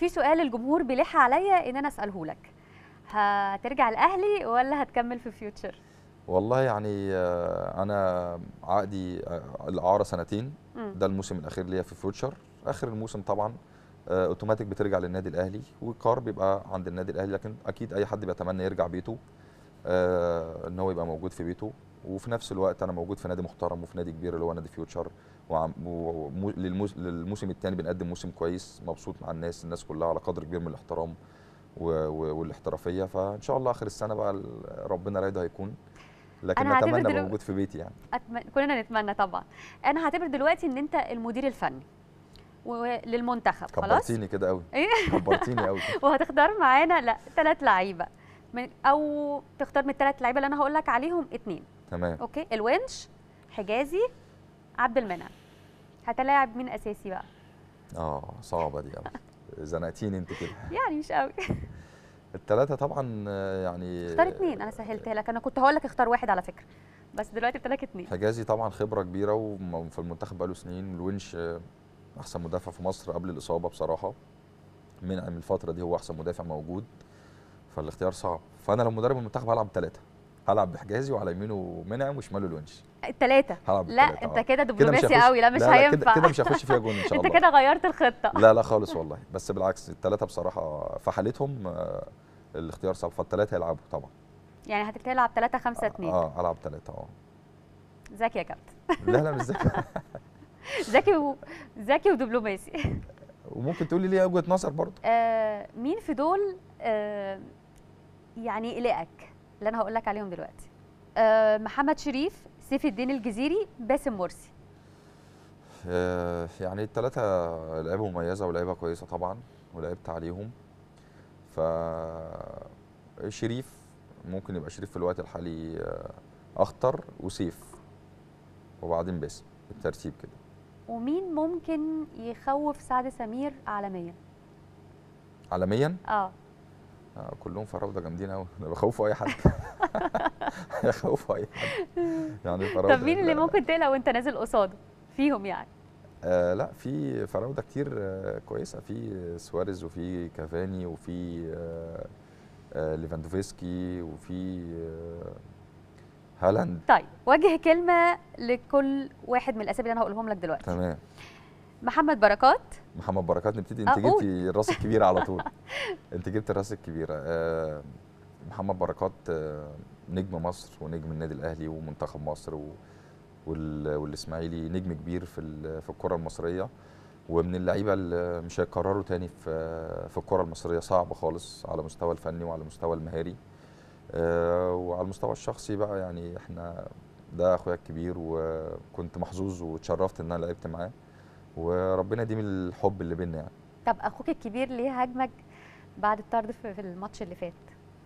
في سؤال الجمهور بيلح عليا ان انا اساله لك هترجع الاهلي ولا هتكمل في فيوتشر والله يعني آه، انا عقدي آه، الاعاره سنتين م. ده الموسم الاخير ليا في فيوتشر اخر الموسم طبعا اوتوماتيك آه، بترجع للنادي الاهلي والقرار بيبقى عند النادي الاهلي لكن اكيد اي حد بيتمنى يرجع بيته ان هو يبقى موجود في بيته وفي نفس الوقت انا موجود في نادي محترم وفي نادي كبير اللي هو نادي فيوتشر وللموسم الثاني بنقدم موسم كويس مبسوط مع الناس الناس كلها على قدر كبير من الاحترام والاحترافيه فان شاء الله اخر السنه بقى ربنا رايد هيكون لكن أنا اتمنى دلوقتي موجود في بيتي يعني أتمنى... كلنا نتمنى طبعا انا هعتبر دلوقتي ان انت المدير الفني وللمنتخب خلاص كبرتيني كده قوي إيه؟ كبرتيني قوي وهتختار معانا لا ثلاث لعيبه من او تختار من الثلاث لعيبه اللي انا هقول لك عليهم اثنين تمام اوكي الونش حجازي عبد المنعم هتلاعب مين اساسي بقى اه صعبه دي قوي زنقتيني انت كده يعني مش قوي الثلاثه طبعا يعني اختار اثنين انا سهلتها لك انا كنت هقول لك اختار واحد على فكره بس دلوقتي ابتداك اثنين حجازي طبعا خبره كبيره وفي المنتخب بقاله سنين الونش احسن مدافع في مصر قبل الاصابه بصراحه من الفتره دي هو احسن مدافع موجود فالاختيار صعب فانا لو مدرب المنتخب هلعب ثلاثه هلعب بحجازي وعلى يمينه منعم وشماله الونش الثلاثه لا بالتلاتة. انت اه. كده دبلوماسي قوي لا مش هينفع كده مش هخش فيها جون ان شاء الله انت كده غيرت الخطه لا لا خالص والله بس بالعكس الثلاثه بصراحه في حالتهم آه، الاختيار صعب فالثلاثه يلعبوا طبعا يعني هتلعب 3 5 2 اه العب آه، 3 اه ذكي يا كابتن لا لا مش ذكي ذكي و... ذكي ودبلوماسي وممكن تقولي ليه وجهه نظر برضه آه مين في دول آه يعني قلقك اللي انا هقول لك عليهم دلوقتي أه محمد شريف سيف الدين الجزيري باسم مرسي آه، يعني التلاتة لعيبه مميزه ولعيبه كويسه طبعا ولعبت عليهم ف شريف ممكن يبقى شريف في الوقت الحالي آه، اخطر وسيف وبعدين باسم بالترتيب كده ومين ممكن يخوف سعد سمير عالميا عالميا اه كلهم فراوده جامدين قوي انا بخوفوا اي حد بخوفوا اي حد يعني الفراوده طب مين اللي ممكن تقلق وانت نازل قصاده فيهم يعني آه لا في فراوده كتير آه كويسه في سواريز وفي كافاني وفي آه آه ليفاندوفسكي وفي آه هالاند طيب وجه كلمه لكل واحد من الاسامي اللي انا هقولهم لك دلوقتي تمام محمد بركات محمد بركات نبتدي انت آه، جبتي الراس الكبيره آه، على طول انت جبت الراس الكبيره محمد بركات آه، نجم مصر ونجم النادي الاهلي ومنتخب مصر والاسماعيلي نجم كبير في في الكره المصريه ومن اللعيبه اللي مش هيكرروا تاني في في الكره المصريه صعب خالص على مستوى الفني وعلى مستوى المهاري وعلى المستوى الشخصي بقى يعني احنا ده اخويا الكبير وكنت محظوظ واتشرفت ان انا لعبت معاه وربنا يديم الحب اللي بينا يعني طب اخوك الكبير ليه هاجمك بعد الطرد في الماتش اللي فات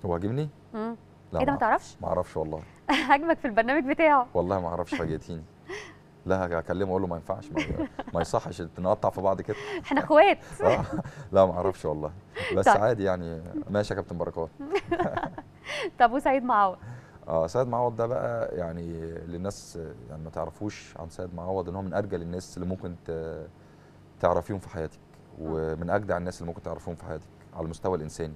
هو هاجمني امم لا ايه ده ما تعرفش ما اعرفش والله هاجمك في البرنامج بتاعه والله ما اعرفش فاجئتيني لا هكلمه اقول له ما ينفعش ما, ما يصحش نقطع في بعض كده احنا اخوات آه. لا ما اعرفش والله بس طيب. عادي يعني ماشي يا كابتن بركات طب وسعيد معوض اه سيد معوض ده بقى يعني للناس يعني ما تعرفوش عن سيد معوض ان هو من ارجل الناس اللي ممكن تعرفيهم في حياتك ومن اجدع الناس اللي ممكن تعرفيهم في حياتك على المستوى الانساني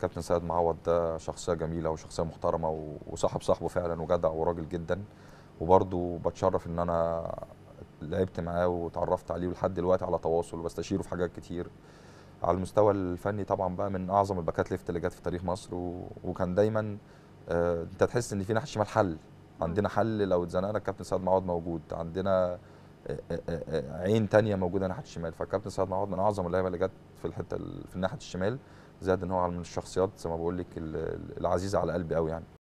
كابتن سيد معوض ده شخصيه جميله وشخصيه محترمه وصاحب صاحبه فعلا وجدع وراجل جدا وبرده بتشرف ان انا لعبت معاه وتعرفت عليه ولحد دلوقتي على تواصل وبستشيره في حاجات كتير على المستوى الفني طبعا بقى من اعظم الباكات ليفت اللي جت في تاريخ مصر و... وكان دايما آه، انت تحس ان في ناحيه الشمال حل عندنا حل لو اتزنقنا الكابتن سعد معوض موجود عندنا آه، آه، عين تانية موجوده ناحيه الشمال فالكابتن سعد معوض من اعظم اللعيبه اللي جت في الحته في ناحيه الشمال زاد ان هو من الشخصيات زي ما بقول لك العزيزه على قلبي قوي يعني